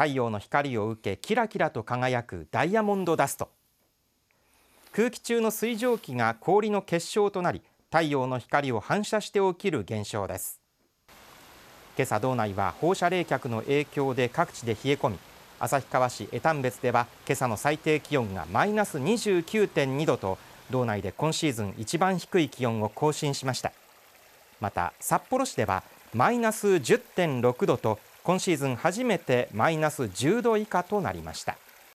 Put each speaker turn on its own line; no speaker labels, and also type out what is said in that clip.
太陽の光を受けキラキラと輝くダイヤモンドダスト空気中の水蒸気が氷の結晶となり太陽の光を反射して起きる現象です今朝道内は放射冷却の影響で各地で冷え込み旭川市江丹別では今朝の最低気温がマイナス29.2度と道内で今シーズン一番低い気温を更新しましたまた札幌市ではマイナス10.6度と今シーズン初めてマイナス10度以下となりました。